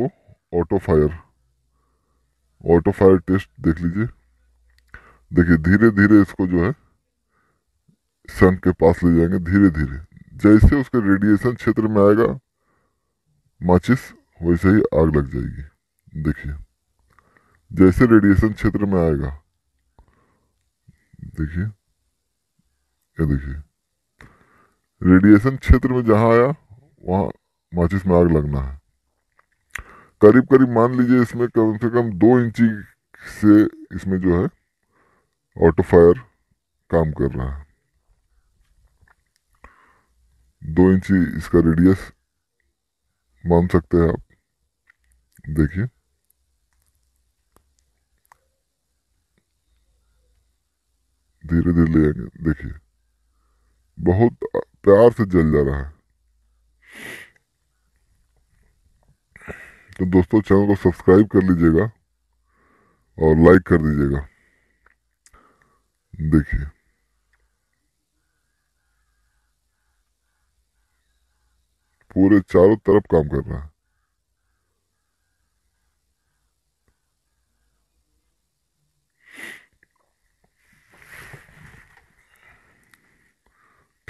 आपको auto fire auto fire test देख लीजिए देखिए धीरे धीरे इसको जो है सन के पास ले जाएंगे धीरे धीरे जैसे उसके रेडिएशन क्षेत्र में आएगा माचिस वैसे ही आग लग जाएगी देखिए जैसे रेडिएशन क्षेत्र में आएगा देखिए ये देखिए रेडिएशन क्षेत्र में जहाँ आया वहाँ माचिस में आग लगना है करीब करीब मान लीजिए इसमें कम से कम दो इंची से इसमें जो है ऑटो फायर काम कर रहा है दो इंची इसका रेडियस मान सकते हैं आप देखिए धीरे धीरे ले देखिए बहुत प्यार से जल जा रहा है तो दोस्तों चैनल को सब्सक्राइब कर लीजिएगा और लाइक कर दीजिएगा देखिए पूरे चारों तरफ काम कर रहा है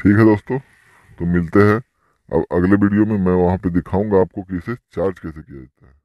ठीक है दोस्तों तो मिलते हैं अब अगले वीडियो में मैं वहाँ पे दिखाऊंगा आपको कि इसे चार्ज कैसे किया जाता है